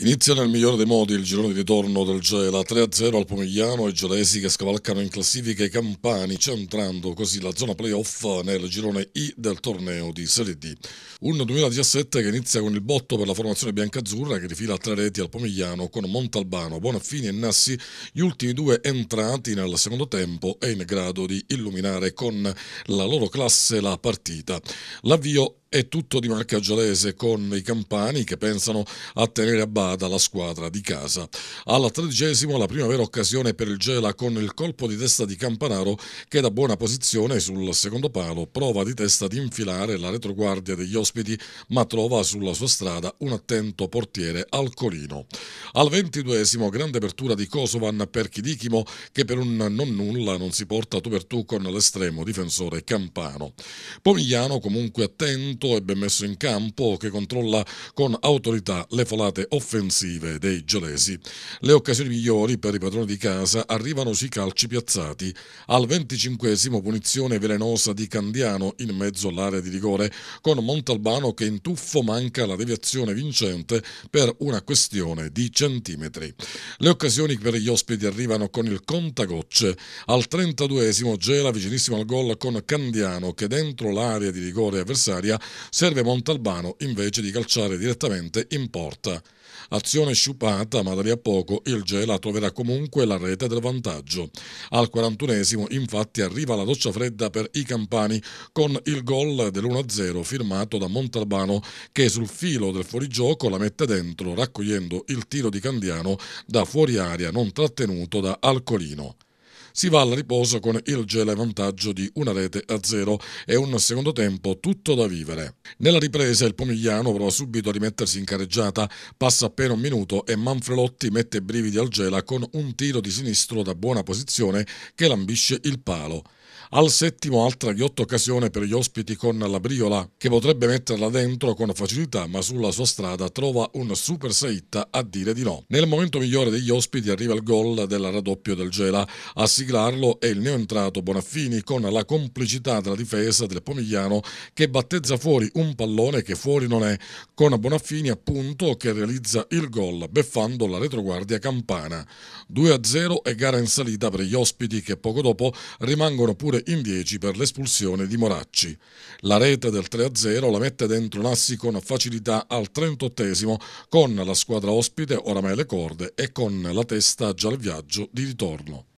Inizia nel migliore dei modi il girone di ritorno del Gela, 3-0 al Pomigliano e gelesi che scavalcano in classifica i campani, centrando così la zona playoff nel girone I del torneo di Serie D. Un 2017 che inizia con il botto per la formazione biancazzurra che rifila tre reti al Pomigliano con Montalbano, Bonaffini e Nassi, gli ultimi due entrati nel secondo tempo e in grado di illuminare con la loro classe la partita. L'avvio è tutto di marca con i campani che pensano a tenere a bada la squadra di casa. Alla tredicesimo la prima vera occasione per il Gela con il colpo di testa di Campanaro che da buona posizione sul secondo palo prova di testa ad infilare la retroguardia degli ospiti ma trova sulla sua strada un attento portiere al Alcolino. Al ventiduesimo grande apertura di Kosovan per Chidichimo che per un non nulla non si porta tu per tu con l'estremo difensore Campano. Pomigliano comunque attento Conto ebbe messo in campo che controlla con autorità le folate offensive dei gelesi. Le occasioni migliori per i padroni di casa arrivano sui calci piazzati. Al 25 punizione velenosa di Candiano in mezzo all'area di rigore con Montalbano che in tuffo manca la deviazione vincente per una questione di centimetri. Le occasioni per gli ospiti arrivano con il contagocce. Al 32 Gela vicinissimo al gol con Candiano che dentro l'area di rigore avversaria Serve Montalbano invece di calciare direttamente in porta. Azione sciupata, ma da lì a poco il Gela troverà comunque la rete del vantaggio. Al 41esimo, infatti, arriva la doccia fredda per i campani con il gol dell'1-0 firmato da Montalbano che sul filo del fuorigioco la mette dentro, raccogliendo il tiro di Candiano da fuori aria non trattenuto da Alcolino si va al riposo con il Gela vantaggio di una rete a zero e un secondo tempo tutto da vivere. Nella ripresa il Pomigliano prova subito a rimettersi in careggiata, passa appena un minuto e Manfrelotti mette brividi al Gela con un tiro di sinistro da buona posizione che lambisce il palo al settimo altra ghiotta occasione per gli ospiti con la Briola, che potrebbe metterla dentro con facilità, ma sulla sua strada trova un super Seitta a dire di no. Nel momento migliore degli ospiti arriva il gol del raddoppio del Gela. A siglarlo è il neoentrato Bonaffini con la complicità della difesa del Pomigliano che battezza fuori un pallone che fuori non è, con Bonaffini appunto che realizza il gol beffando la retroguardia campana. 2-0 e gara in salita per gli ospiti che poco dopo rimangono pure rigore in 10 per l'espulsione di Moracci. La rete del 3-0 la mette dentro Nassi con facilità al 38 esimo con la squadra ospite oramai le corde e con la testa già al viaggio di ritorno.